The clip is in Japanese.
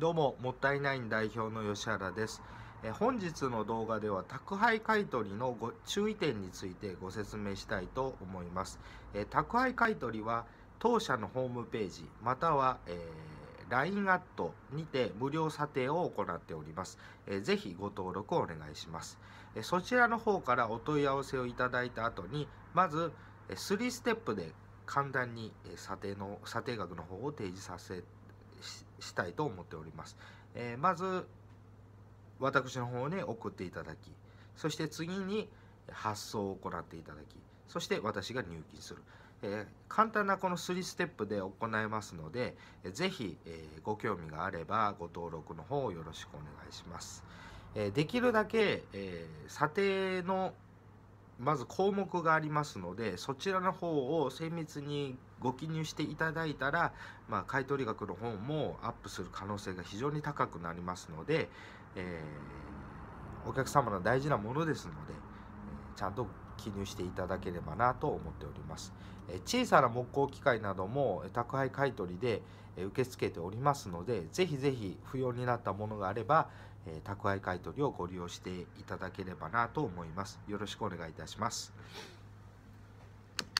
どうも、もったいないん代表の吉原です。え本日の動画では宅配買取のご注意点についてご説明したいと思います。え宅配買取は当社のホームページまたは、えー、LINE アットにて無料査定を行っております。えぜひご登録をお願いします、えそちらの方からお問い合わせをいただいた後に、まず3ステップで簡単に査定の査定額の方を提示させてしたいと思っております。えー、まず、私の方に送っていただき、そして次に発送を行っていただき、そして私が入金する。えー、簡単なこの3ステップで行いますので、えー、ぜひ、えー、ご興味があればご登録の方をよろしくお願いします。えー、できるだけ、え査定のまず項目がありますのでそちらの方を精密にご記入していただいたら、まあ、買取額の方もアップする可能性が非常に高くなりますので、えー、お客様の大事なものですので、えちゃんと記入していただければなと思っております小さな木工機械なども宅配買取で受け付けておりますのでぜひぜひ不要になったものがあれば宅配買取をご利用していただければなと思いますよろしくお願いいたします